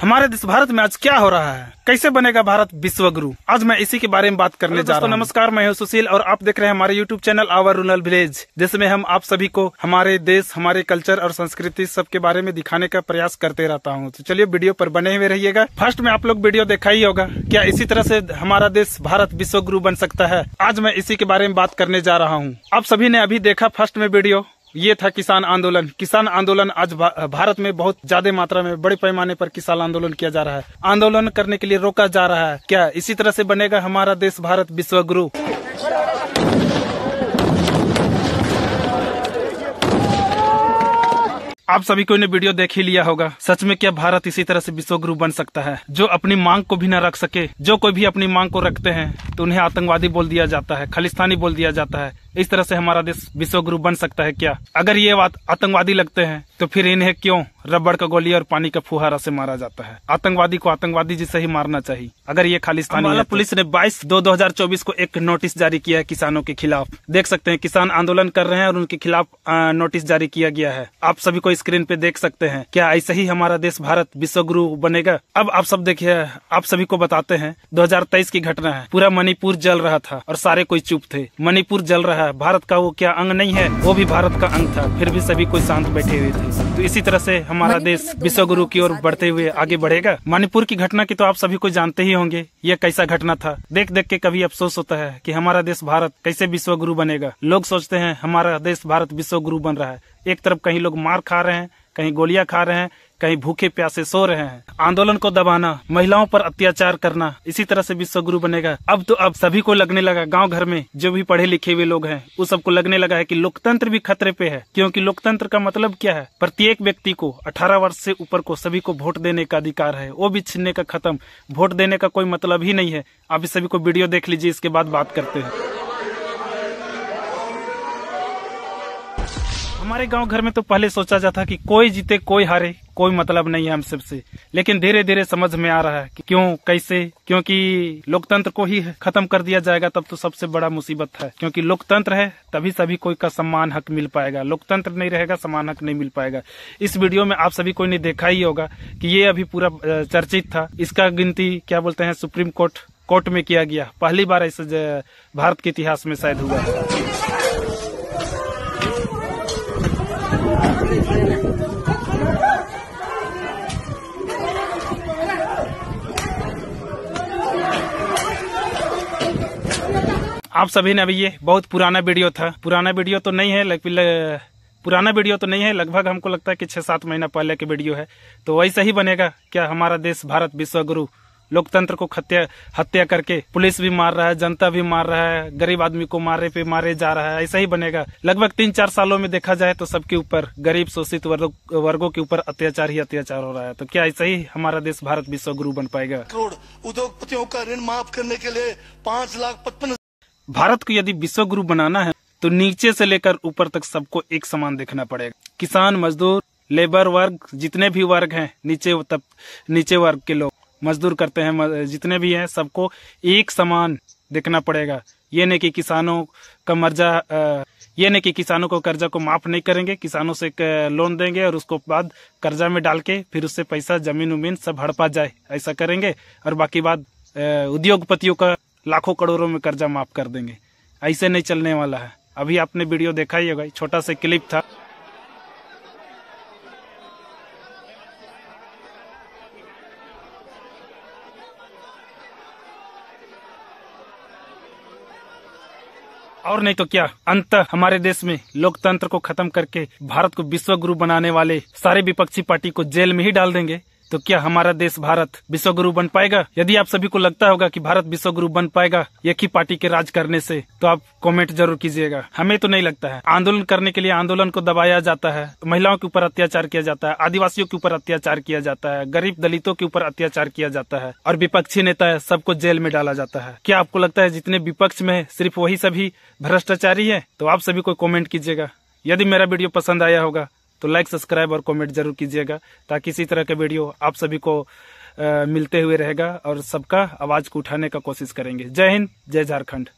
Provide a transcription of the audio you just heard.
हमारे देश भारत में आज क्या हो रहा है कैसे बनेगा भारत विश्व गुरु आज मैं इसी के बारे में बात करने जा रहा हूँ नमस्कार मैं हूँ सुशील और आप देख रहे हैं हमारे YouTube channel our rural village जिसमें हम आप सभी को हमारे देश हमारे कल्चर और संस्कृति सब के बारे में दिखाने का प्रयास करते रहता हूँ तो चलिए वीडियो पर बने हुए रहिएगा फर्स्ट में आप लोग वीडियो देखा ही होगा क्या इसी तरह से हमारा देश भारत विश्व गुरु बन सकता है आज मैं इसी के बारे में बात करने जा रहा हूँ आप सभी ने अभी देखा फर्स्ट में वीडियो ये था किसान आंदोलन किसान आंदोलन आज भारत में बहुत ज्यादा मात्रा में बड़े पैमाने पर किसान आंदोलन किया जा रहा है आंदोलन करने के लिए रोका जा रहा है क्या इसी तरह से बनेगा हमारा देश भारत विश्व गुरु आप सभी को ने वीडियो देख ही लिया होगा सच में क्या भारत इसी तरह से विश्व गुरु बन सकता है जो अपनी मांग को भी न रख सके जो कोई भी अपनी मांग को रखते हैं तो उन्हें आतंकवादी बोल दिया जाता है खालिस्तानी बोल दिया जाता है इस तरह से हमारा देश विश्व गुरु बन सकता है क्या अगर ये बात आतंकवादी लगते हैं तो फिर इन्हें क्यों रबड़ का गोली और पानी का फुहारा से मारा जाता है आतंकवादी को आतंकवादी जिसे ही मारना चाहिए अगर ये खालिस्तानी है पुलिस ने 22 दो 2024 को एक नोटिस जारी किया है किसानों के खिलाफ देख सकते हैं किसान आंदोलन कर रहे हैं और उनके खिलाफ नोटिस जारी किया गया है आप सभी को स्क्रीन पे देख सकते हैं क्या ऐसे ही हमारा देश भारत विश्व गुरु बनेगा अब आप सब देखिए आप सभी को बताते हैं दो की घटना है पूरा मणिपुर जल रहा था और सारे कोई चुप थे मणिपुर जल रहा भारत का वो क्या अंग नहीं है वो भी भारत का अंग था फिर भी सभी कोई शांत बैठे हुए थे तो इसी तरह से हमारा देश तो विश्व गुरु की ओर बढ़ते हुए आगे तो बढ़ेगा मणिपुर की घटना की तो आप सभी को जानते ही होंगे यह कैसा घटना था देख देख के कभी अफसोस होता है की हमारा देश भारत कैसे विश्व गुरु बनेगा लोग सोचते हैं हमारा देश भारत विश्व गुरु बन रहा है एक तरफ कहीं लोग मार खा रहे हैं कहीं गोलियां खा रहे हैं कहीं भूखे प्यासे सो रहे हैं आंदोलन को दबाना महिलाओं पर अत्याचार करना इसी तरह से विश्व गुरु बनेगा अब तो अब सभी को लगने लगा गांव घर में जो भी पढ़े लिखे हुए लोग हैं उस सबको लगने लगा है कि लोकतंत्र भी खतरे पे है क्योंकि लोकतंत्र का मतलब क्या है प्रत्येक व्यक्ति को 18 वर्ष से ऊपर को सभी को वोट देने का अधिकार है वो भी छीनने का खत्म वोट देने का कोई मतलब ही नहीं है अभी सभी को वीडियो देख लीजिए इसके बाद बात करते हैं हमारे गांव घर में तो पहले सोचा जाता कि कोई जीते कोई हारे कोई मतलब नहीं है हम सबसे लेकिन धीरे धीरे समझ में आ रहा है कि क्यों कैसे क्योंकि लोकतंत्र को ही खत्म कर दिया जाएगा तब तो सबसे बड़ा मुसीबत है क्योंकि लोकतंत्र है तभी सभी कोई का सम्मान हक मिल पाएगा लोकतंत्र नहीं रहेगा सम्मान हक नहीं मिल पाएगा इस वीडियो में आप सभी कोई ने देखा ही होगा की ये अभी पूरा चर्चित था इसका गिनती क्या बोलते हैं सुप्रीम कोर्ट कोर्ट में किया गया पहली बार ऐसे भारत के इतिहास में शायद हुआ है आप सभी ने अभी ये बहुत पुराना वीडियो था पुराना वीडियो तो नहीं है लेकिन पुराना वीडियो तो नहीं है लगभग हमको लगता है कि छह सात महीना पहले की वीडियो है तो वैसा ही बनेगा क्या हमारा देश भारत विश्वगुरु लोकतंत्र को हत्या हत्या करके पुलिस भी मार रहा है जनता भी मार रहा है गरीब आदमी को मारे पे मारे जा रहा है ऐसा ही बनेगा लगभग तीन चार सालों में देखा जाए तो सबके ऊपर गरीब शोषित वर्गों के ऊपर अत्याचार ही अत्याचार हो रहा है तो क्या ऐसा ही हमारा देश भारत विश्व गुरु बन पाएगा करोड़ उद्योगपतियों का ऋण माफ करने के लिए पाँच लाख पचपन भारत को यदि विश्व गुरु बनाना है तो नीचे से लेकर ऊपर तक सबको एक समान देखना पड़ेगा किसान मजदूर लेबर वर्ग जितने भी वर्ग हैं नीचे तब नीचे वर्ग के लोग मजदूर करते हैं जितने भी हैं सबको एक समान देखना पड़ेगा ये नहीं कि किसानों का मर्जा ये नहीं कि किसानों को कर्जा को माफ नहीं करेंगे किसानों से लोन देंगे और उसको बाद कर्जा में डाल के फिर उससे पैसा जमीन उमीन सब हड़पा जाए ऐसा करेंगे और बाकी बात उद्योगपतियों का लाखों करोड़ों में कर्जा माफ कर देंगे ऐसे नहीं चलने वाला है अभी आपने वीडियो देखा ही होगा छोटा सा क्लिप था और नहीं तो क्या अंत हमारे देश में लोकतंत्र को खत्म करके भारत को विश्व गुरु बनाने वाले सारे विपक्षी पार्टी को जेल में ही डाल देंगे तो क्या हमारा देश भारत विश्व गुरु बन पाएगा यदि आप सभी को लगता होगा कि भारत विश्व गुरु बन पाएगा एक ही पार्टी के राज करने से तो आप कमेंट जरूर कीजिएगा हमें तो नहीं लगता है आंदोलन करने के लिए आंदोलन को दबाया जाता है तो महिलाओं के ऊपर अत्याचार किया जाता है आदिवासियों के ऊपर अत्याचार किया जाता है गरीब दलितों के ऊपर अत्याचार किया जाता है और विपक्षी नेता है सबको जेल में डाला जाता है क्या आपको लगता है जितने विपक्ष में सिर्फ वही सभी भ्रष्टाचारी है तो आप सभी को कॉमेंट कीजिएगा यदि मेरा वीडियो पसंद आया होगा तो लाइक सब्सक्राइब और कमेंट जरूर कीजिएगा ताकि इसी तरह के वीडियो आप सभी को आ, मिलते हुए रहेगा और सबका आवाज़ को उठाने का कोशिश करेंगे जय हिंद जय झारखंड